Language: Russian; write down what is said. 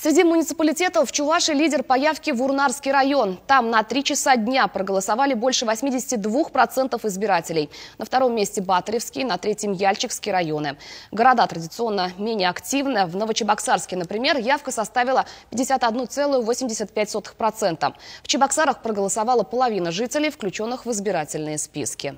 Среди муниципалитетов Чуваши лидер по явке в Урнарский район. Там на три часа дня проголосовали больше 82% избирателей. На втором месте Батаревский, на третьем Яльчикский районы. Города традиционно менее активны. В Новочебоксарске, например, явка составила 51,85%. В Чебоксарах проголосовала половина жителей, включенных в избирательные списки.